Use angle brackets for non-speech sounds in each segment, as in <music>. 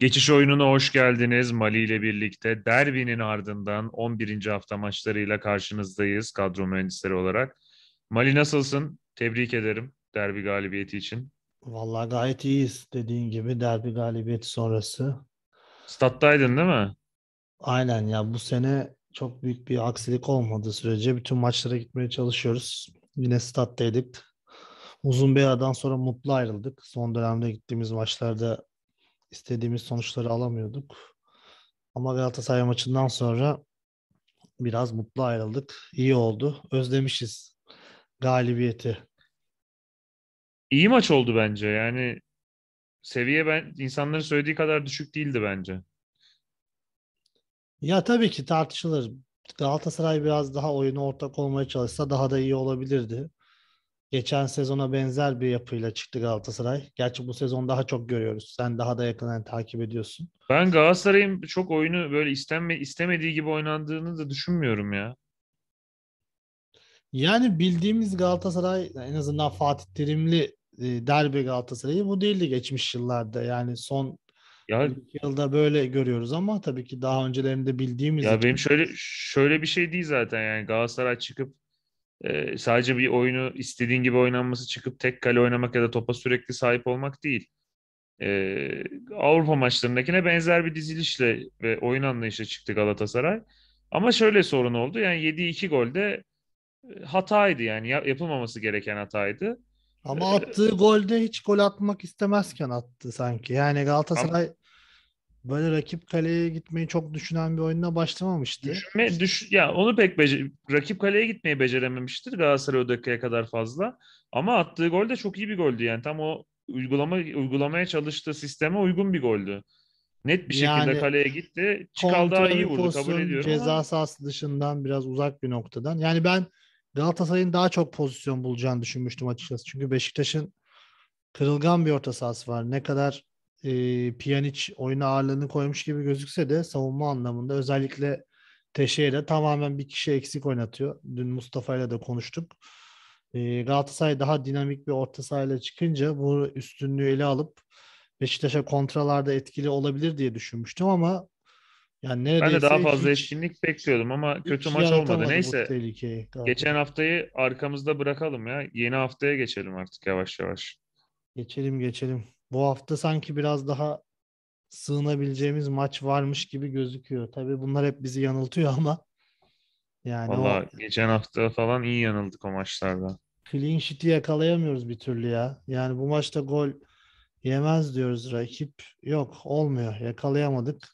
Geçiş oyununa hoş geldiniz. Mali ile birlikte derbinin ardından 11. hafta maçlarıyla karşınızdayız kadro mühendisleri olarak. Mali nasılsın? Tebrik ederim derbi galibiyeti için. Vallahi gayet iyiyiz dediğin gibi derbi galibiyeti sonrası. Stat'taydın değil mi? Aynen ya bu sene çok büyük bir aksilik olmadığı sürece bütün maçlara gitmeye çalışıyoruz. Yine stat'taydık. Uzun bir aradan sonra mutlu ayrıldık. Son dönemde gittiğimiz maçlarda istediğimiz sonuçları alamıyorduk. Ama Galatasaray maçından sonra biraz mutlu ayrıldık. İyi oldu. Özlemişiz galibiyeti. İyi maç oldu bence. Yani seviye ben insanların söylediği kadar düşük değildi bence. Ya tabii ki tartışılır. Galatasaray biraz daha oyuna ortak olmaya çalışsa daha da iyi olabilirdi. Geçen sezona benzer bir yapıyla çıktı Galatasaray. Gerçi bu sezon daha çok görüyoruz. Sen daha da yakından takip ediyorsun. Ben Galatasaray'ın çok oyunu böyle istenme, istemediği gibi oynandığını da düşünmüyorum ya. Yani bildiğimiz Galatasaray en azından Fatih Terimli e, derbi Galatasaray'ı bu değildi geçmiş yıllarda. Yani son ya, yılda böyle görüyoruz ama tabii ki daha öncelerinde bildiğimiz Ya benim şöyle şöyle bir şey değil zaten yani Galatasaray çıkıp e, sadece bir oyunu istediğin gibi oynanması çıkıp tek kale oynamak ya da topa sürekli sahip olmak değil. E, Avrupa maçlarındakine benzer bir dizilişle ve oyun anlayışla çıktı Galatasaray. Ama şöyle sorun oldu. Yani 7 iki golde e, hataydı yani yapılmaması gereken hataydı. Ama ee, attığı golde hiç gol atmak istemezken attı sanki. Yani Galatasaray Ama böyle rakip kaleye gitmeyi çok düşünen bir oyununa başlamamıştı. Düşünme, düş, ya onu pek becer, rakip kaleye gitmeyi becerememiştir Galatasaray o dakikaya kadar fazla. Ama attığı gol de çok iyi bir goldü yani. Tam o uygulama uygulamaya çalıştığı sisteme uygun bir goldü. Net bir yani, şekilde kaleye gitti. Çıkal daha iyi vurdu pozisyon, kabul ediyorum. Ceza sahası dışından biraz uzak bir noktadan. Yani ben Galatasaray'ın daha çok pozisyon bulacağını düşünmüştüm açıkçası. Çünkü Beşiktaş'ın kırılgan bir orta sahası var. Ne kadar e, Pjanic oyuna ağırlığını koymuş gibi gözükse de savunma anlamında özellikle Teşehir'e tamamen bir kişi eksik oynatıyor. Dün Mustafa'yla da konuştuk. E, Galatasaray daha dinamik bir orta sahayla çıkınca bu üstünlüğü ele alıp Beşiktaş'a kontralarda etkili olabilir diye düşünmüştüm ama yani neredeyse ben de daha fazla hiç, etkinlik bekliyordum ama kötü maç olmadı. Neyse. geçen haftayı arkamızda bırakalım ya. Yeni haftaya geçelim artık yavaş yavaş. Geçelim geçelim bu hafta sanki biraz daha sığınabileceğimiz maç varmış gibi gözüküyor. Tabii bunlar hep bizi yanıltıyor ama yani Valla o... geçen hafta falan iyi yanıldık o maçlarda. Clean sheet'i yakalayamıyoruz bir türlü ya. Yani bu maçta gol yemez diyoruz rakip. Yok olmuyor. Yakalayamadık.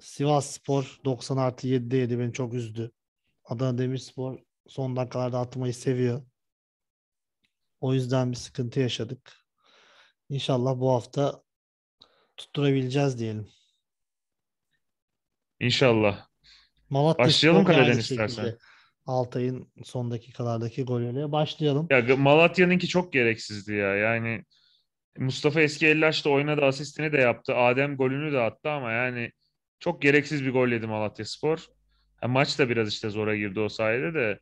Sivas Spor 90 artı 7'de yedi. Beni çok üzdü. Adana Demirspor son dakikalarda atmayı seviyor. O yüzden bir sıkıntı yaşadık. İnşallah bu hafta tutturabileceğiz diyelim. İnşallah. Malatya Başlayalım kaleden istersen. Altay'ın son dakikalardaki golüyle başlayalım. Ya Malatya'nınki çok gereksizdi ya. Yani Mustafa Eski Ellaş da oynadı, asistini de yaptı. Adem golünü de attı ama yani çok gereksiz bir gol yedi Malatya Spor. Ha, maç da biraz işte zora girdi o sayede de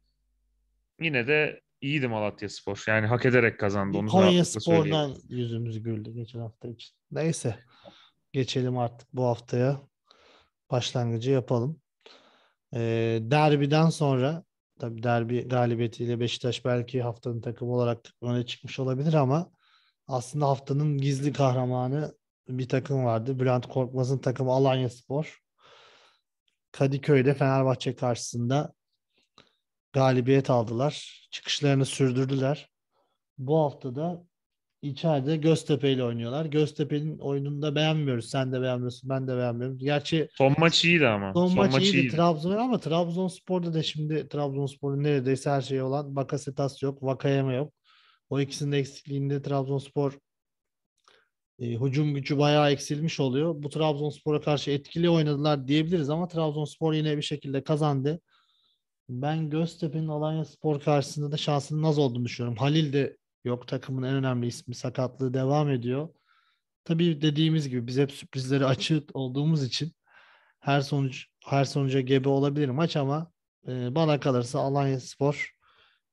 yine de iyiydi Malatya Spor. Yani hak ederek kazandı. Onu Konya Spor'dan yüzümüz güldü geçen hafta için. Neyse geçelim artık bu haftaya. Başlangıcı yapalım. Ee, derbiden sonra tabii derbi galibiyetiyle Beşiktaş belki haftanın takımı olarak öne çıkmış olabilir ama aslında haftanın gizli kahramanı bir takım vardı. Bülent Korkmaz'ın takımı Alanya Spor. Kadıköy'de Fenerbahçe karşısında galibiyet aldılar. Çıkışlarını sürdürdüler. Bu hafta da içeride Göztepe ile oynuyorlar. Göztepe'nin oyununu da beğenmiyoruz. Sen de beğenmiyorsun, ben de beğenmiyorum. Gerçi son maç iyiydi ama. Son, son maç, maç iyiydi, iyiydi. Trabzon'un ama Trabzonspor'da da şimdi Trabzonspor'un neredeyse her şeyi olan Bakasetas yok, vakayama yok. O ikisinin eksikliğinde Trabzonspor e, hücum gücü bayağı eksilmiş oluyor. Bu Trabzonspor'a karşı etkili oynadılar diyebiliriz ama Trabzonspor yine bir şekilde kazandı. Ben Göztepe'nin Alanya Spor karşısında da şansının az olduğunu düşünüyorum. Halil de yok takımın en önemli ismi sakatlığı devam ediyor. Tabii dediğimiz gibi biz hep sürprizleri açık olduğumuz için her sonuç her sonuca gebe olabilir maç ama e, bana kalırsa Alanya Spor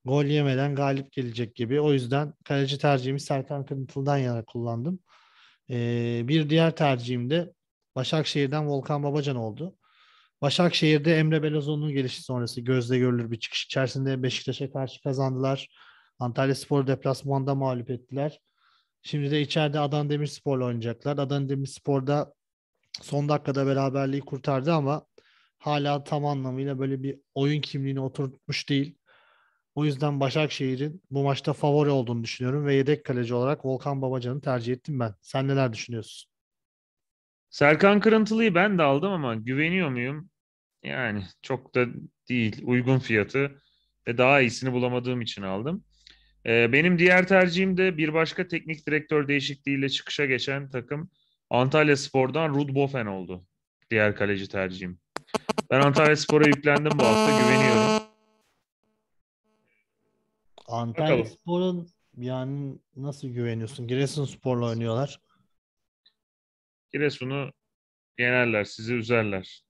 gol yemeden galip gelecek gibi. O yüzden kaleci tercihimi Serkan Kırıntıl'dan yana kullandım. E, bir diğer tercihim de Başakşehir'den Volkan Babacan oldu. Başakşehir'de Emre Belezoğlu'nun gelişi sonrası gözle görülür bir çıkış içerisinde Beşiktaş'a karşı kazandılar. Antalya Spor deplasmanda mağlup ettiler. Şimdi de içeride Adana Demirspor'la oynayacaklar. Adana Demirspor'da son dakikada beraberliği kurtardı ama hala tam anlamıyla böyle bir oyun kimliğini oturtmuş değil. O yüzden Başakşehir'in bu maçta favori olduğunu düşünüyorum ve yedek kaleci olarak Volkan Babacan'ı tercih ettim ben. Sen neler düşünüyorsun? Serkan Kırıntılı'yı ben de aldım ama güveniyor muyum? Yani çok da değil. Uygun fiyatı ve daha iyisini bulamadığım için aldım. Ee, benim diğer tercihim de bir başka teknik direktör değişikliğiyle çıkışa geçen takım Antalya Spor'dan Rud Bofen oldu. Diğer kaleci tercihim. Ben Antalya Spor'a yüklendim bu hafta güveniyorum. Antalya Bakalım. Spor'un yani nasıl güveniyorsun? Giresun Spor'la oynuyorlar. Giresun'u yenerler, sizi üzerler.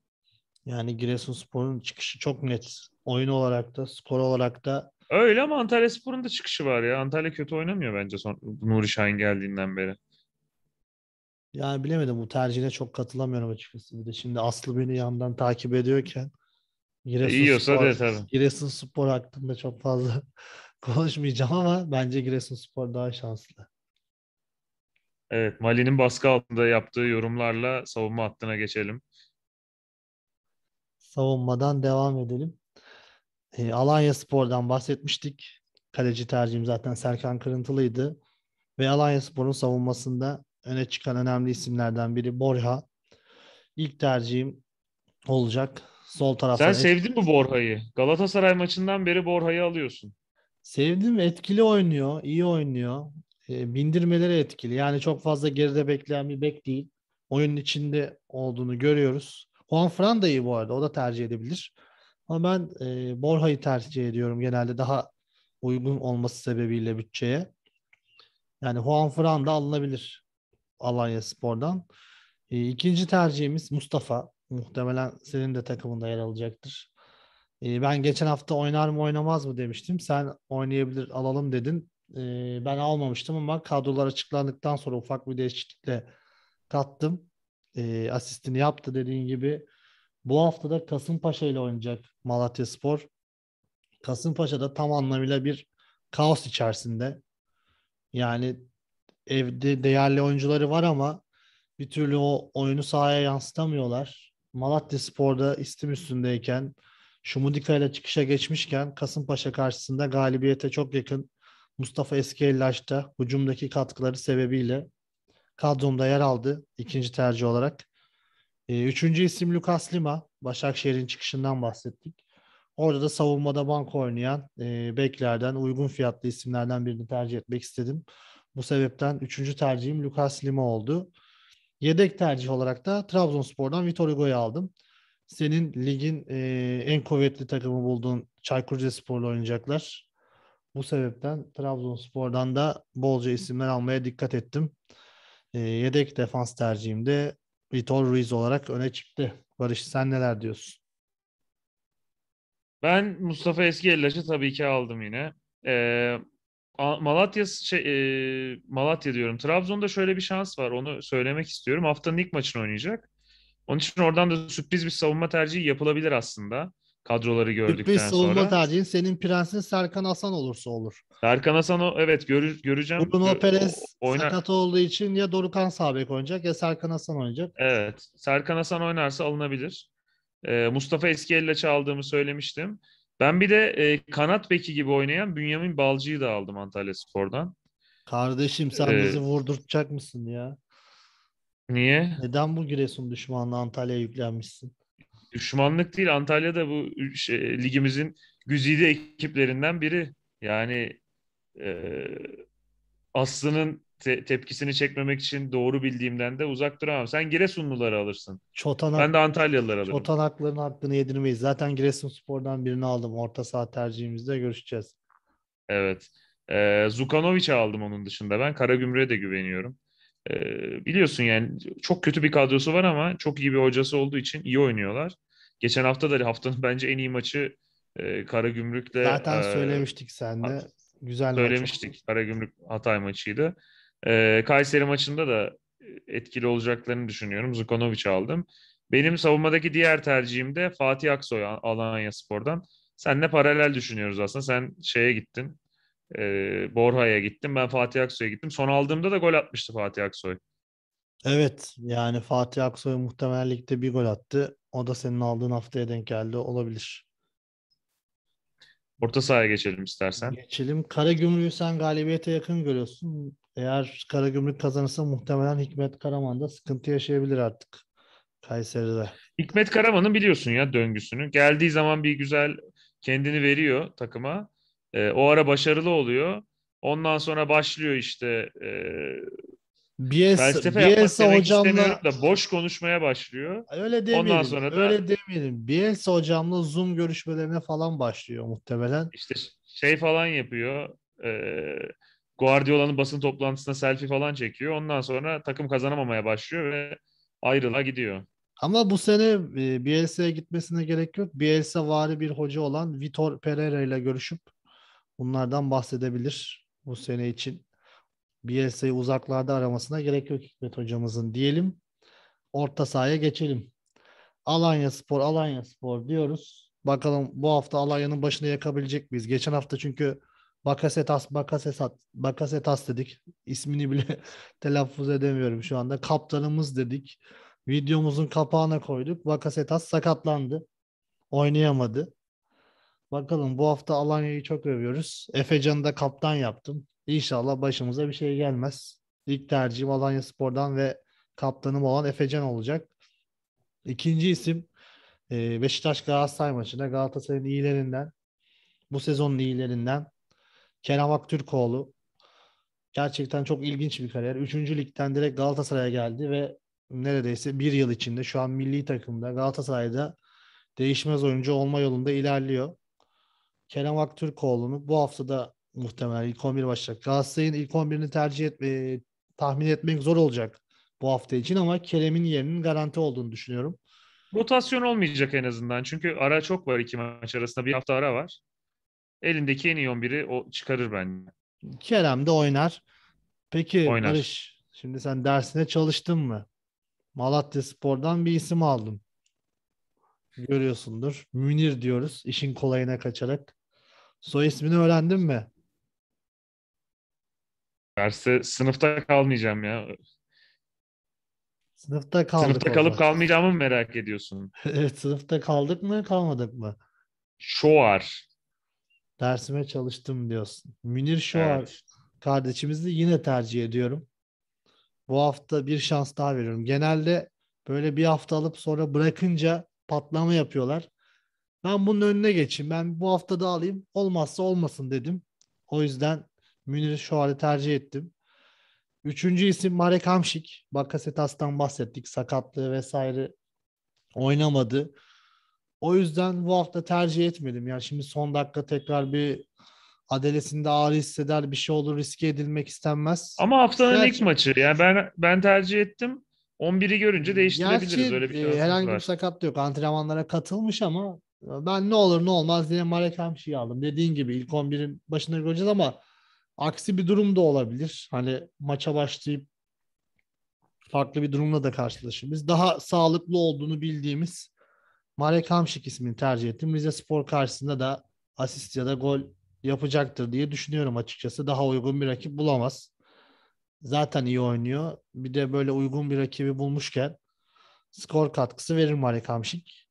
Yani Giresunspor'un çıkışı çok net. Oyun olarak da, skor olarak da. Öyle ama Antalya Spor'un da çıkışı var ya. Antalya kötü oynamıyor bence son Nuri Şahin geldiğinden beri. Yani bilemedim bu tercihine çok katılamıyorum açıkçası. Bir de şimdi Aslı beni yandan takip ediyorken Giresunspor İyiyorsa hakkında çok fazla <laughs> konuşmayacağım ama bence Giresunspor daha şanslı. Evet Mali'nin baskı altında yaptığı yorumlarla savunma hattına geçelim savunmadan devam edelim. E, Alanya Spor'dan bahsetmiştik. Kaleci tercihim zaten Serkan Kırıntılı'ydı. Ve Alanya Spor'un savunmasında öne çıkan önemli isimlerden biri Borha. İlk tercihim olacak. Sol taraftan. Sen sevdin mi Borha'yı? Galatasaray maçından beri Borha'yı alıyorsun. Sevdim. Etkili oynuyor. iyi oynuyor. E, bindirmeleri etkili. Yani çok fazla geride bekleyen bir bek değil. Oyunun içinde olduğunu görüyoruz. Juan Fran da iyi bu arada. O da tercih edebilir. Ama ben e, Borja'yı tercih ediyorum genelde daha uygun olması sebebiyle bütçeye. Yani Juan Fran da alınabilir Alanya Spor'dan. E, ikinci tercihimiz Mustafa. Muhtemelen senin de takımında yer alacaktır. E, ben geçen hafta oynar mı oynamaz mı demiştim. Sen oynayabilir alalım dedin. E, ben almamıştım ama kadrolar açıklandıktan sonra ufak bir değişiklikle kattım e, asistini yaptı dediğin gibi. Bu hafta da Kasımpaşa ile oynayacak Malatya Spor. Kasımpaşa da tam anlamıyla bir kaos içerisinde. Yani evde değerli oyuncuları var ama bir türlü o oyunu sahaya yansıtamıyorlar. Malatya Spor'da istim üstündeyken Şumudika ile çıkışa geçmişken Kasımpaşa karşısında galibiyete çok yakın Mustafa Eskiyellaş'ta hücumdaki katkıları sebebiyle kadromda yer aldı ikinci tercih olarak. E, üçüncü isim Lucas Lima. Başakşehir'in çıkışından bahsettik. Orada da savunmada bank oynayan e, beklerden uygun fiyatlı isimlerden birini tercih etmek istedim. Bu sebepten üçüncü tercihim Lucas Lima oldu. Yedek tercih olarak da Trabzonspor'dan Vitor Hugo'yu aldım. Senin ligin e, en kuvvetli takımı bulduğun Çaykur Rizespor'la oynayacaklar. Bu sebepten Trabzonspor'dan da bolca isimler almaya dikkat ettim. Ee, yedek defans tercihimde Vitor Ruiz olarak öne çıktı. Barış sen neler diyorsun? Ben Mustafa Eski Ellaç'ı tabii ki aldım yine. Ee, Malatya şey, e, Malatya diyorum. Trabzon'da şöyle bir şans var. Onu söylemek istiyorum. Haftanın ilk maçını oynayacak. Onun için oradan da sürpriz bir savunma tercihi yapılabilir aslında kadroları gördükten Sürpriz sonra. savunma tercihin senin prensin Serkan Hasan olursa olur. Serkan Hasan o evet görü, göreceğim. Bruno Perez oynar... sakat olduğu için ya Dorukan Sabek oynayacak ya Serkan Hasan oynayacak. Evet. Serkan Hasan oynarsa alınabilir. Ee, Mustafa Eskiyel'le çaldığımı söylemiştim. Ben bir de e, kanat beki gibi oynayan Bünyamin Balcı'yı da aldım Antalya Spor'dan. Kardeşim sen ee, bizi vurdurtacak mısın ya? Niye? Neden bu Giresun düşmanlığı Antalya'ya yüklenmişsin? Düşmanlık değil. Antalya da bu şey, ligimizin güzide ekiplerinden biri. Yani e, Aslı'nın te- tepkisini çekmemek için doğru bildiğimden de uzak duramam. Sen Giresunluları alırsın. Çotanak, ben de Antalyalıları alırım. Çotanakların hakkını yedirmeyiz. Zaten giresun spor'dan birini aldım. Orta saha tercihimizde görüşeceğiz. Evet. Ee, Zukanovic'i aldım onun dışında ben. Karagümrük'e de güveniyorum. E, biliyorsun yani çok kötü bir kadrosu var ama çok iyi bir hocası olduğu için iyi oynuyorlar. Geçen hafta da haftanın <laughs> bence en iyi maçı e, Karagümrük'le. Zaten e, söylemiştik sen de. Güzel söylemiştik. Karagümrük Hatay maçıydı. E, Kayseri maçında da etkili olacaklarını düşünüyorum. Zukonovic aldım. Benim savunmadaki diğer tercihim de Fatih Aksoy Alanya Spor'dan. Senle paralel düşünüyoruz aslında. Sen şeye gittin e, Borha'ya gittim. Ben Fatih Aksoy'a gittim. Son aldığımda da gol atmıştı Fatih Aksoy. Evet yani Fatih Aksoy muhtemelen bir gol attı. O da senin aldığın haftaya denk geldi olabilir. Orta sahaya geçelim istersen. Geçelim. Karagümrük'ü sen galibiyete yakın görüyorsun. Eğer Karagümrük kazanırsa muhtemelen Hikmet Karaman da sıkıntı yaşayabilir artık Kayseri'de. Hikmet Karaman'ın biliyorsun ya döngüsünü. Geldiği zaman bir güzel kendini veriyor takıma. E, o ara başarılı oluyor. Ondan sonra başlıyor işte e, Bielsa, felsefe Bielsa hocamla... da boş konuşmaya başlıyor. Öyle demeyelim. Ondan sonra öyle da... Öyle demeyelim. Bielsa hocamla Zoom görüşmelerine falan başlıyor muhtemelen. İşte şey falan yapıyor. E, Guardiola'nın basın toplantısına selfie falan çekiyor. Ondan sonra takım kazanamamaya başlıyor ve ayrılığa gidiyor. Ama bu sene e, Bielsa'ya gitmesine gerek yok. Bielsa vari bir hoca olan Vitor Pereira ile görüşüp bunlardan bahsedebilir bu sene için. Bielsa'yı uzaklarda aramasına gerek yok Hikmet hocamızın diyelim. Orta sahaya geçelim. Alanya Spor, Alanya Spor diyoruz. Bakalım bu hafta Alanya'nın başına yakabilecek miyiz? Geçen hafta çünkü Bakasetas, bakasetas Bakasetas dedik. İsmini bile <laughs> telaffuz edemiyorum şu anda. Kaptanımız dedik. Videomuzun kapağına koyduk. Bakasetas sakatlandı. Oynayamadı. Bakalım bu hafta Alanya'yı çok övüyoruz. Efecan'ı da kaptan yaptım. İnşallah başımıza bir şey gelmez. İlk tercihim Alanya Spor'dan ve kaptanım olan Efecan olacak. İkinci isim e, Beşiktaş Galatasaray maçında Galatasaray'ın iyilerinden bu sezonun iyilerinden Kenan Aktürkoğlu gerçekten çok ilginç bir kariyer. Üçüncü ligden direkt Galatasaray'a geldi ve neredeyse bir yıl içinde şu an milli takımda Galatasaray'da değişmez oyuncu olma yolunda ilerliyor. Kerem Aktürkoğlu'nu bu hafta da muhtemelen ilk 11 başlayacak. Galatasaray'ın ilk 11'ini tercih etme, tahmin etmek zor olacak bu hafta için ama Kerem'in yerinin garanti olduğunu düşünüyorum. Rotasyon olmayacak en azından. Çünkü ara çok var iki maç arasında. Bir hafta ara var. Elindeki en iyi 11'i o çıkarır bence. Kerem de oynar. Peki oynar. Barış şimdi sen dersine çalıştın mı? Malatya Spor'dan bir isim aldım. Görüyorsundur. Münir diyoruz işin kolayına kaçarak. Soy ismini öğrendin mi? Derste sınıfta kalmayacağım ya. Sınıfta kaldık. Sınıfta kalıp olmaz. kalmayacağımı mı merak ediyorsun? <laughs> evet sınıfta kaldık mı kalmadık mı? Şoar. Dersime çalıştım diyorsun. Münir Şoar evet. kardeşimizi yine tercih ediyorum. Bu hafta bir şans daha veriyorum. Genelde böyle bir hafta alıp sonra bırakınca patlama yapıyorlar. Ben bunun önüne geçeyim. Ben bu hafta da alayım. Olmazsa olmasın dedim. O yüzden Münir'i şu halde tercih ettim. Üçüncü isim Marek Hamşik. Bakasetas'tan bahsettik. Sakatlığı vesaire oynamadı. O yüzden bu hafta tercih etmedim. Yani şimdi son dakika tekrar bir adelesinde ağrı hisseder bir şey olur riske edilmek istenmez. Ama haftanın Gerçi... ilk maçı. Yani ben ben tercih ettim. 11'i görünce değiştirebiliriz Gerçi, öyle bir şey. Herhangi bir sakat yok. Antrenmanlara katılmış ama ben ne olur ne olmaz diye Marek Hamşi'yi aldım. Dediğin gibi ilk 11'in başında göreceğiz ama aksi bir durum da olabilir. Hani maça başlayıp farklı bir durumla da karşılaşırız. Daha sağlıklı olduğunu bildiğimiz Marek Hamşik ismini tercih ettim. Rize Spor karşısında da asist ya da gol yapacaktır diye düşünüyorum açıkçası. Daha uygun bir rakip bulamaz. Zaten iyi oynuyor. Bir de böyle uygun bir rakibi bulmuşken skor katkısı verir Marek Hamşik.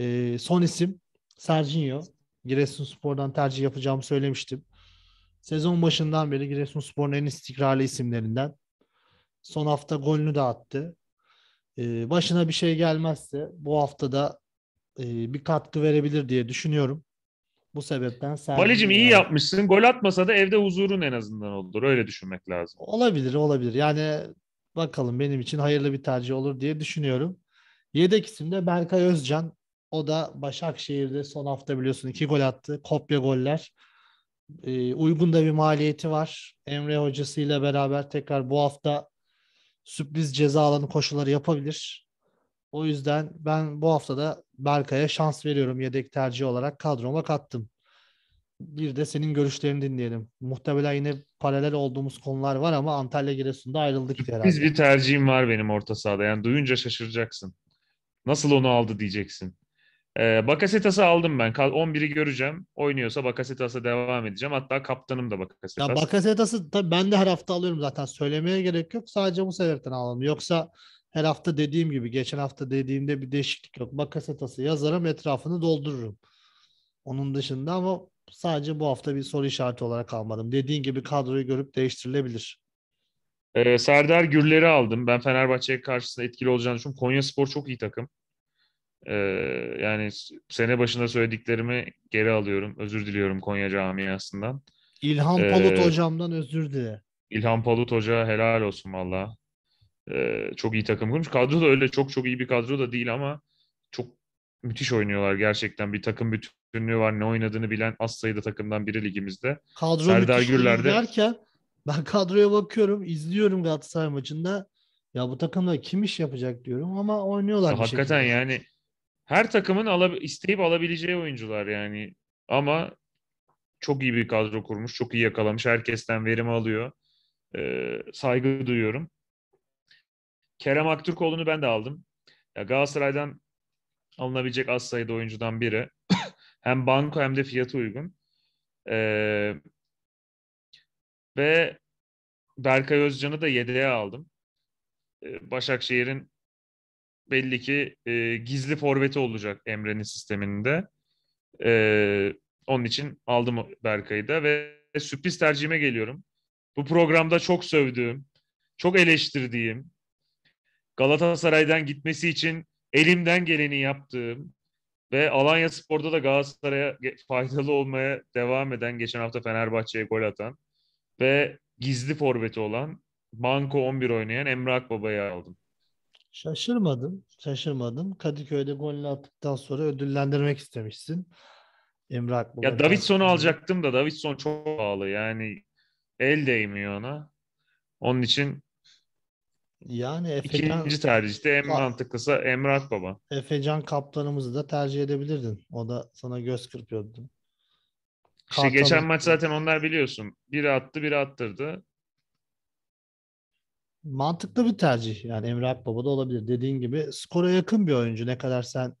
E, son isim Serginho. Giresunspor'dan tercih yapacağımı söylemiştim. Sezon başından beri Giresunspor'un en istikrarlı isimlerinden. Son hafta golünü de attı. E, başına bir şey gelmezse bu haftada e, bir katkı verebilir diye düşünüyorum. Bu sebepten Serginho... Valicim iyi yapmışsın. Gol atmasa da evde huzurun en azından olur. Öyle düşünmek lazım. Olabilir, olabilir. Yani bakalım benim için hayırlı bir tercih olur diye düşünüyorum. Yedek isimde Berkay Özcan. O da Başakşehir'de son hafta biliyorsun iki gol attı. Kopya goller. E, uygun da bir maliyeti var. Emre hocasıyla beraber tekrar bu hafta sürpriz ceza alanı koşulları yapabilir. O yüzden ben bu hafta da Berkay'a şans veriyorum yedek tercih olarak kadroma kattım. Bir de senin görüşlerini dinleyelim. Muhtemelen yine paralel olduğumuz konular var ama Antalya Giresun'da ayrıldık Sürpriz herhalde. Biz bir tercihim var benim orta sahada. Yani duyunca şaşıracaksın. Nasıl onu aldı diyeceksin. E, Bakasetas'ı aldım ben. 11'i göreceğim. Oynuyorsa Bakasetas'a devam edeceğim. Hatta kaptanım da Bakasetas. Ya Bakasetas'ı tabii ben de her hafta alıyorum zaten. Söylemeye gerek yok. Sadece bu sebepten alalım. Yoksa her hafta dediğim gibi geçen hafta dediğimde bir değişiklik yok. Bakasetas'ı yazarım etrafını doldururum. Onun dışında ama sadece bu hafta bir soru işareti olarak almadım. Dediğin gibi kadroyu görüp değiştirilebilir. Ee, Serdar Gürler'i aldım. Ben Fenerbahçe'ye karşısında etkili olacağını düşünüyorum. Konya Spor çok iyi takım. Ee, yani sene başında söylediklerimi geri alıyorum. Özür diliyorum Konya camiasından. İlhan ee, Palut hocamdan özür dile. İlhan Palut hoca helal olsun valla. Ee, çok iyi takım kurmuş. Kadro da öyle çok çok iyi bir kadro da değil ama çok müthiş oynuyorlar gerçekten. Bir takım bütünlüğü var. Ne oynadığını bilen az sayıda takımdan biri ligimizde. Kadro Serdar Gürler'de... derken ben kadroya bakıyorum, izliyorum Galatasaray maçında. Ya bu takımda kim iş yapacak diyorum ama oynuyorlar. Ya, hakikaten şekilde. yani her takımın alab- isteyip alabileceği oyuncular yani. Ama çok iyi bir kadro kurmuş, çok iyi yakalamış. Herkesten verim alıyor. Ee, saygı duyuyorum. Kerem Aktürkoğlu'nu ben de aldım. Ya Galatasaray'dan alınabilecek az sayıda oyuncudan biri. <coughs> hem banko hem de fiyatı uygun. Ee, ve Berkay Özcan'ı da yedeğe aldım. Ee, Başakşehir'in belli ki e, gizli forveti olacak Emre'nin sisteminde. E, onun için aldım Berkay'ı da ve sürpriz tercihime geliyorum. Bu programda çok sövdüğüm, çok eleştirdiğim, Galatasaray'dan gitmesi için elimden geleni yaptığım ve Alanya Spor'da da Galatasaray'a faydalı olmaya devam eden, geçen hafta Fenerbahçe'ye gol atan ve gizli forveti olan Manko 11 oynayan Emrah Babayı aldım. Şaşırmadım, şaşırmadım. Kadıköy'de golünü attıktan sonra ödüllendirmek istemişsin. Emre Akbaba. Ya Davidson'u alacaktım da Davidson çok pahalı. Yani el değmiyor ona. Onun için yani efecan. ikinci tercihte en mantıklısı Emre Akbaba. Efecan kaptanımızı da tercih edebilirdin. O da sana göz kırpıyordu. İşte geçen maç zaten onlar biliyorsun. Biri attı biri attırdı mantıklı bir tercih. Yani Emre Akbaba da olabilir. Dediğin gibi skora yakın bir oyuncu. Ne kadar sen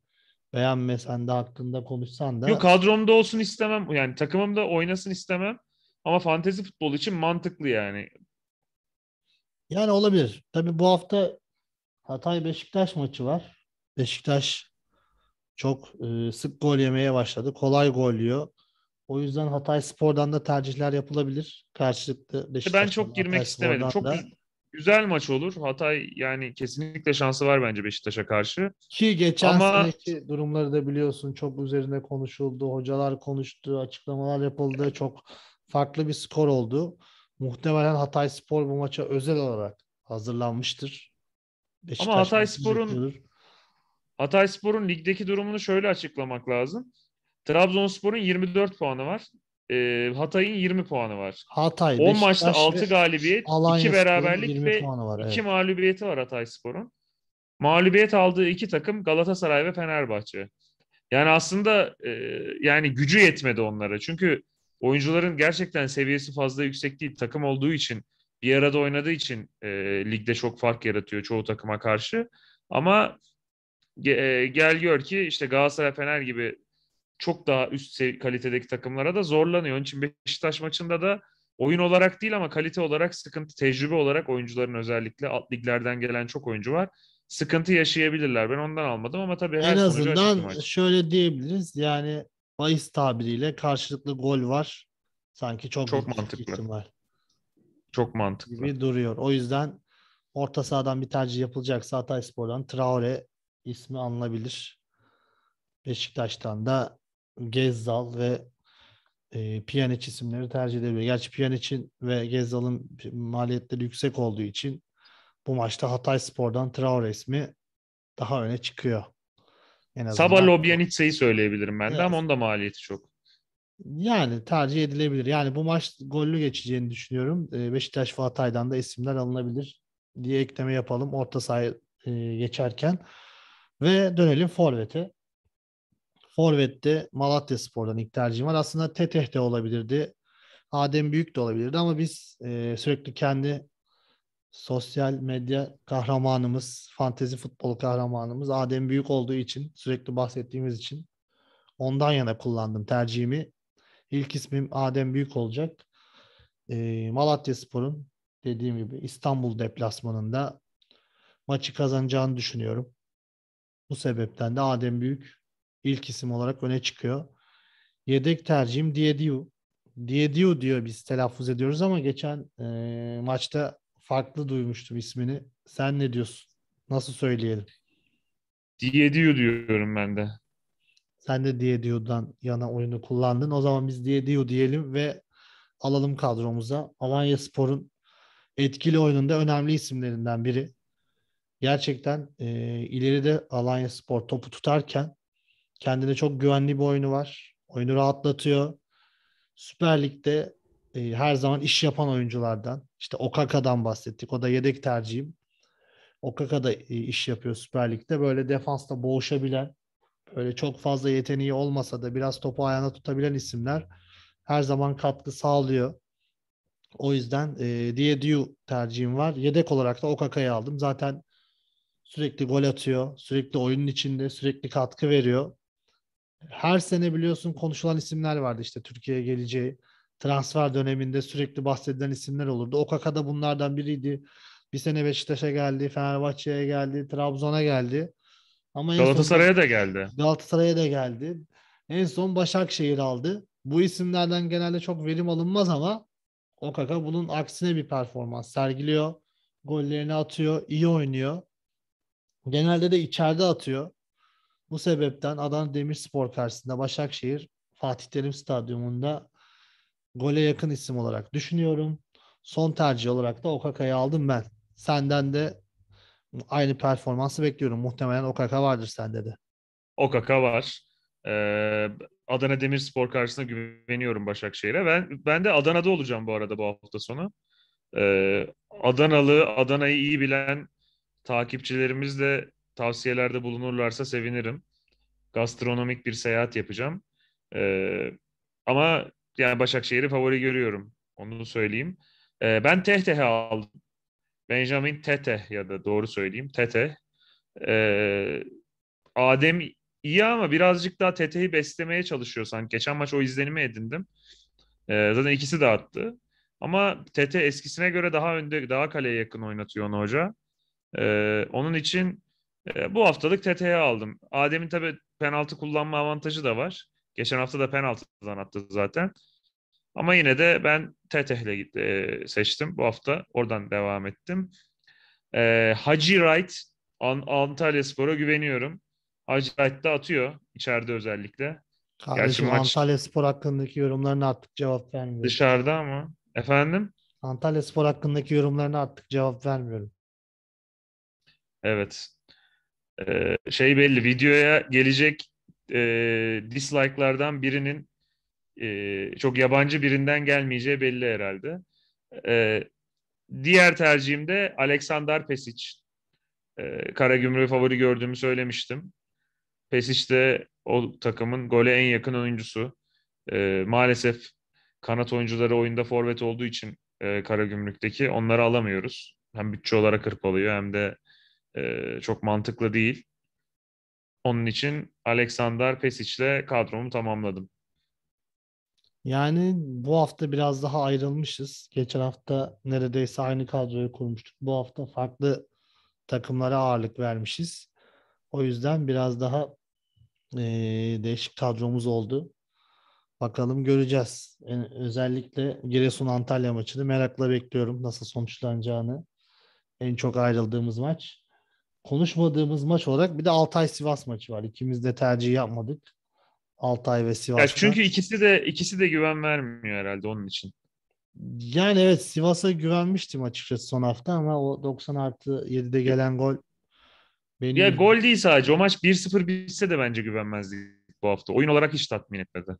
beğenmesen de hakkında konuşsan da. Yok kadromda olsun istemem. Yani takımımda oynasın istemem. Ama fantezi futbol için mantıklı yani. Yani olabilir. Tabii bu hafta Hatay Beşiktaş maçı var. Beşiktaş çok e, sık gol yemeye başladı. Kolay gol yiyor. O yüzden Hatay Spor'dan da tercihler yapılabilir. Karşılıklı Beşiktaş. Ben çok girmek Hatay istemedim. Spor'dan çok da güzel maç olur. Hatay yani kesinlikle şansı var bence Beşiktaş'a karşı. Ki geçen Ama... seneki durumları da biliyorsun çok üzerinde konuşuldu. Hocalar konuştu, açıklamalar yapıldı. Çok farklı bir skor oldu. Muhtemelen Hatay Spor bu maça özel olarak hazırlanmıştır. Beşiktaş Ama Hatay Spor'un Hatay Spor'un ligdeki durumunu şöyle açıklamak lazım. Trabzonspor'un 24 puanı var e, Hatay'ın 20 puanı var. Hatay, 10 Beşiktaş maçta 6 galibiyet, 2 beraberlik ve var, evet. 2 mağlubiyeti var Hatay Spor'un. Mağlubiyet aldığı iki takım Galatasaray ve Fenerbahçe. Yani aslında e, yani gücü yetmedi onlara. Çünkü oyuncuların gerçekten seviyesi fazla yüksek değil. Takım olduğu için, bir arada oynadığı için e, ligde çok fark yaratıyor çoğu takıma karşı. Ama e, gel gör ki işte Galatasaray, Fener gibi çok daha üst kalitedeki takımlara da zorlanıyor. Onun için Beşiktaş maçında da oyun olarak değil ama kalite olarak sıkıntı, tecrübe olarak oyuncuların özellikle alt liglerden gelen çok oyuncu var. Sıkıntı yaşayabilirler. Ben ondan almadım ama tabii her en azından şöyle diyebiliriz. Yani bahis tabiriyle karşılıklı gol var. Sanki çok, çok mantıklı. Ihtimal. Çok mantıklı. Gibi duruyor. O yüzden orta sahadan bir tercih yapılacaksa Hatay Spor'dan Traore ismi anılabilir. Beşiktaş'tan da Gezzal ve e, Pjanic isimleri tercih edebilir. Gerçi Pjanic'in ve Gezzal'ın maliyetleri yüksek olduğu için bu maçta Hatay Spor'dan Traore ismi daha öne çıkıyor. En azından. Sabah Lobjanica'yı söyleyebilirim ben de evet. ama onun da maliyeti çok. Yani tercih edilebilir. Yani bu maç gollü geçeceğini düşünüyorum. E, Beşiktaş ve Hatay'dan da isimler alınabilir diye ekleme yapalım orta sahaya e, geçerken. Ve dönelim Forvet'e. Forvet'te Malatya Spor'dan ilk tercihim var. Aslında Teteh de olabilirdi. Adem Büyük de olabilirdi ama biz e, sürekli kendi sosyal medya kahramanımız, fantezi futbolu kahramanımız Adem Büyük olduğu için, sürekli bahsettiğimiz için ondan yana kullandım tercihimi. İlk ismim Adem Büyük olacak. E, Malatya Spor'un dediğim gibi İstanbul deplasmanında maçı kazanacağını düşünüyorum. Bu sebepten de Adem Büyük ilk isim olarak öne çıkıyor. Yedek tercihim Diediu. Diediu diyor biz telaffuz ediyoruz ama geçen e, maçta farklı duymuştum ismini. Sen ne diyorsun? Nasıl söyleyelim? Diediu diyorum ben de. Sen de Diediu'dan yana oyunu kullandın. O zaman biz Diediu diyelim ve alalım kadromuza. Alanya Spor'un etkili oyununda önemli isimlerinden biri. Gerçekten e, ileride Alanya Spor topu tutarken Kendine çok güvenli bir oyunu var. Oyunu rahatlatıyor. Süper Lig'de e, her zaman iş yapan oyunculardan. İşte Okaka'dan bahsettik. O da yedek tercihim. Okaka da e, iş yapıyor Süper Lig'de. Böyle defansta boğuşabilen, böyle çok fazla yeteneği olmasa da biraz topu ayağına tutabilen isimler her zaman katkı sağlıyor. O yüzden e, Diu tercihim var. Yedek olarak da Okaka'yı aldım. Zaten sürekli gol atıyor, sürekli oyunun içinde, sürekli katkı veriyor her sene biliyorsun konuşulan isimler vardı işte Türkiye'ye geleceği transfer döneminde sürekli bahsedilen isimler olurdu. Okaka da bunlardan biriydi. Bir sene Beşiktaş'a geldi, Fenerbahçe'ye geldi, Trabzon'a geldi. Ama Galatasaray'a da geldi. Galatasaray'a da geldi. En son Başakşehir aldı. Bu isimlerden genelde çok verim alınmaz ama Okaka bunun aksine bir performans sergiliyor. Gollerini atıyor, iyi oynuyor. Genelde de içeride atıyor. Bu sebepten Adana Demirspor karşısında Başakşehir Fatih Terim Stadyumunda gole yakın isim olarak düşünüyorum. Son tercih olarak da Okaka'yı aldım ben. Senden de aynı performansı bekliyorum. Muhtemelen Okaka vardır sende de. Okaka var. Ee, Adana Demirspor karşısında güveniyorum Başakşehir'e. Ben, ben de Adana'da olacağım bu arada bu hafta sonu. Ee, Adanalı, Adana'yı iyi bilen takipçilerimiz de tavsiyelerde bulunurlarsa sevinirim. Gastronomik bir seyahat yapacağım. Ee, ama yani Başakşehir'i favori görüyorum. Onu söyleyeyim. Ee, ben Tehtehe aldım. Benjamin Tete ya da doğru söyleyeyim Tete. Ee, Adem iyi ama birazcık daha Tete'yi beslemeye çalışıyor sanki. Geçen maç o izlenimi edindim. Ee, zaten ikisi de attı. Ama Tete eskisine göre daha önde, daha kaleye yakın oynatıyor onu hoca. Ee, onun için e, bu haftalık TT'ye aldım. Adem'in tabii penaltı kullanma avantajı da var. Geçen hafta da penaltıdan attı zaten. Ama yine de ben ile e, seçtim bu hafta. Oradan devam ettim. E, Hacı Wright An- Antalya Spor'a güveniyorum. Hacı Wright da atıyor içeride özellikle. Kardeşim Gerçi maç... Antalya Spor hakkındaki yorumlarını artık cevap vermiyorum. Dışarıda ama. Efendim? Antalya Spor hakkındaki yorumlarını artık cevap vermiyorum. Evet. Ee, şey belli videoya gelecek e, dislike'lardan birinin e, çok yabancı birinden gelmeyeceği belli herhalde. E, diğer tercihim de Aleksandar Pesic. E, Karagümrük'ü favori gördüğümü söylemiştim. Pesic de o takımın gole en yakın oyuncusu. E, maalesef kanat oyuncuları oyunda forvet olduğu için e, Gümrük'teki onları alamıyoruz. Hem bütçe olarak hırpalıyor hem de e, çok mantıklı değil. Onun için Alexander Pesic'le kadromu tamamladım. Yani bu hafta biraz daha ayrılmışız. Geçen hafta neredeyse aynı kadroyu kurmuştuk. Bu hafta farklı takımlara ağırlık vermişiz. O yüzden biraz daha e, değişik kadromuz oldu. Bakalım göreceğiz. Yani e, özellikle Giresun Antalya maçını merakla bekliyorum nasıl sonuçlanacağını. En çok ayrıldığımız maç konuşmadığımız maç olarak bir de Altay Sivas maçı var. İkimiz de tercih yapmadık. Altay ve Sivas. Ya çünkü ikisi de ikisi de güven vermiyor herhalde onun için. Yani evet Sivas'a güvenmiştim açıkçası son hafta ama o 90 artı 7'de gelen gol benim... Ya gol değil sadece. O maç 1-0 bitse de bence güvenmezdik bu hafta. Oyun olarak hiç tatmin etmedi.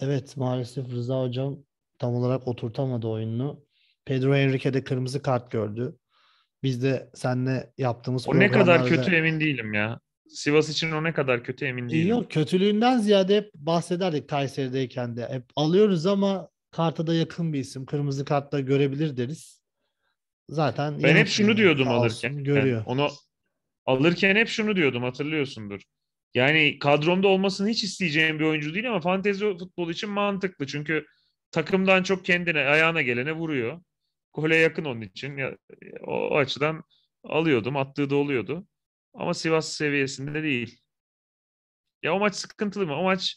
Evet maalesef Rıza Hocam tam olarak oturtamadı oyununu. Pedro Henrique de kırmızı kart gördü. Biz de senle yaptığımız O ne kadar kötü emin değilim ya. Sivas için o ne kadar kötü emin e, değilim. Yok kötülüğünden ziyade hep bahsederdik Kayseri'deyken de. Hep alıyoruz ama karta da yakın bir isim. Kırmızı kartta görebilir deriz. Zaten ben hep şunu diyordum alırken. Olsun, görüyor. Onu alırken hep şunu diyordum hatırlıyorsundur. Yani kadromda olmasını hiç isteyeceğim bir oyuncu değil ama fantezi futbolu için mantıklı. Çünkü takımdan çok kendine ayağına gelene vuruyor gole yakın onun için. O açıdan alıyordum. Attığı da oluyordu. Ama Sivas seviyesinde değil. Ya o maç sıkıntılı mı? O maç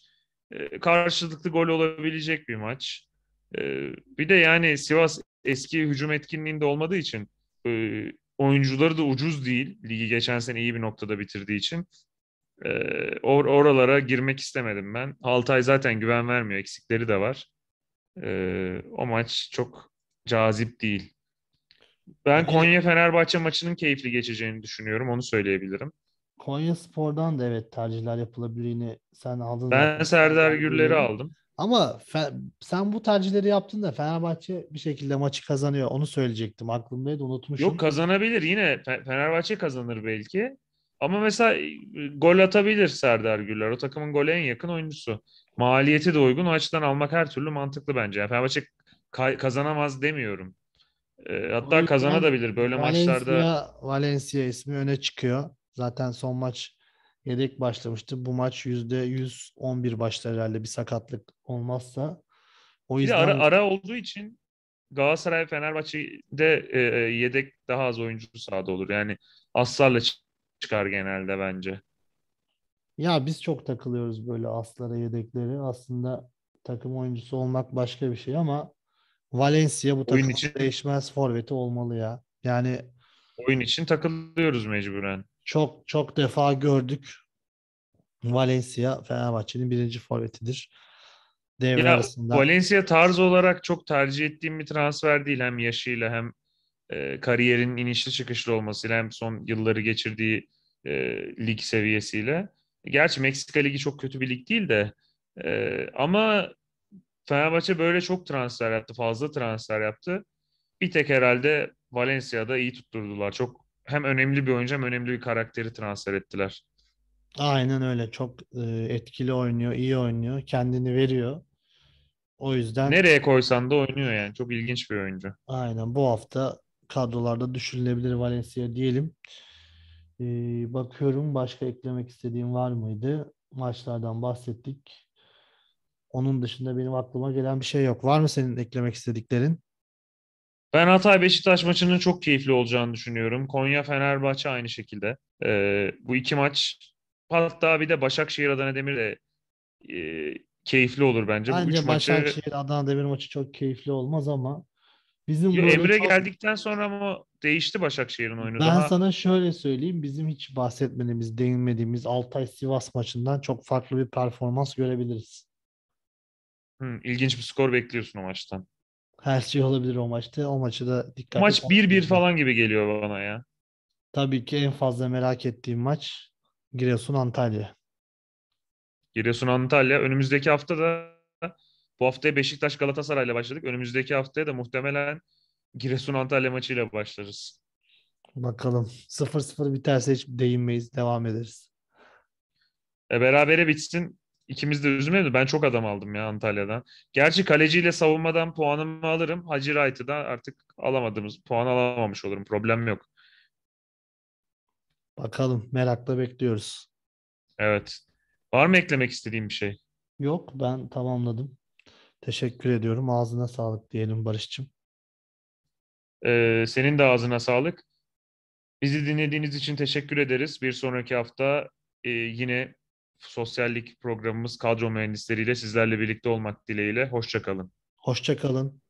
e, karşılıklı gol olabilecek bir maç. E, bir de yani Sivas eski hücum etkinliğinde olmadığı için e, oyuncuları da ucuz değil. Ligi geçen sene iyi bir noktada bitirdiği için. Or oralara girmek istemedim ben. Altay zaten güven vermiyor. Eksikleri de var. O maç çok cazip değil. Ben Konya Fenerbahçe maçının keyifli geçeceğini düşünüyorum. Onu söyleyebilirim. Konya Spor'dan da evet tercihler yapılabildiğini sen aldın. Ben da, Serdar Gürler'i aldım. Ama fe- sen bu tercihleri yaptın da Fenerbahçe bir şekilde maçı kazanıyor. Onu söyleyecektim. Aklımdaydı unutmuşum. Yok kazanabilir. Yine Fenerbahçe kazanır belki. Ama mesela e, gol atabilir Serdar Güller. O takımın gole en yakın oyuncusu. Maliyeti de uygun. O açıdan almak her türlü mantıklı bence. Yani Fenerbahçe ka- kazanamaz demiyorum. E, hatta kazana da bilir böyle Valencia, maçlarda. Valencia ismi öne çıkıyor. Zaten son maç yedek başlamıştı. Bu maç %111 başlar herhalde bir sakatlık olmazsa. O yüzden... Bir ara, ara olduğu için Galatasaray Fenerbahçe'de e, e, yedek daha az oyuncu sahada olur. Yani aslarla çıkar genelde bence. Ya biz çok takılıyoruz böyle aslara yedekleri. Aslında takım oyuncusu olmak başka bir şey ama Valencia bu takımın için... değişmez forveti olmalı ya. Yani oyun için takılıyoruz mecburen. Çok çok defa gördük. Valencia Fenerbahçe'nin birinci forvetidir. Devre ya, arasında. Valencia tarz olarak çok tercih ettiğim bir transfer değil. Hem yaşıyla hem e, kariyerin inişli çıkışlı olmasıyla hem son yılları geçirdiği e, lig seviyesiyle. Gerçi Meksika Ligi çok kötü bir lig değil de e, ama Fenerbahçe böyle çok transfer yaptı. Fazla transfer yaptı. Bir tek herhalde Valencia'da iyi tutturdular. Çok hem önemli bir oyuncu hem önemli bir karakteri transfer ettiler. Aynen öyle. Çok e, etkili oynuyor, iyi oynuyor. Kendini veriyor. O yüzden... Nereye koysan da oynuyor yani. Çok ilginç bir oyuncu. Aynen. Bu hafta kadrolarda düşünülebilir Valencia diyelim. Ee, bakıyorum başka eklemek istediğim var mıydı? Maçlardan bahsettik. Onun dışında benim aklıma gelen bir şey yok. Var mı senin eklemek istediklerin? Ben Hatay Beşiktaş maçının çok keyifli olacağını düşünüyorum. Konya Fenerbahçe aynı şekilde. Ee, bu iki maç hatta bir de Başakşehir Adana Demir de e, keyifli olur bence. Bence Başakşehir maçı... Adana Demir maçı çok keyifli olmaz ama bizim ya Emre çok... geldikten sonra mı değişti Başakşehir'in oyunu? Ben daha... sana şöyle söyleyeyim. Bizim hiç bahsetmediğimiz, değinmediğimiz Altay Sivas maçından çok farklı bir performans görebiliriz. Hı, ilginç bir skor bekliyorsun o maçtan. Her şey olabilir o maçta. O maçı da dikkat Maç 1-1 falan gibi geliyor bana ya. Tabii ki en fazla merak ettiğim maç Giresun Antalya. Giresun Antalya. Önümüzdeki hafta da bu haftaya Beşiktaş Galatasaray'la başladık. Önümüzdeki haftaya da muhtemelen Giresun Antalya maçıyla başlarız. Bakalım. 0-0 biterse hiç değinmeyiz. Devam ederiz. E, berabere bitsin. İkimiz de üzülmeyelim ben çok adam aldım ya Antalya'dan. Gerçi kaleciyle savunmadan puanımı alırım. Hacı Wright'ı da artık alamadığımız, puan alamamış olurum. Problem yok. Bakalım merakla bekliyoruz. Evet. Var mı eklemek istediğim bir şey? Yok ben tamamladım. Teşekkür ediyorum. Ağzına sağlık diyelim Barış'cığım. Ee, senin de ağzına sağlık. Bizi dinlediğiniz için teşekkür ederiz. Bir sonraki hafta e, yine sosyallik programımız kadro mühendisleriyle sizlerle birlikte olmak dileğiyle. Hoşçakalın. Hoşçakalın.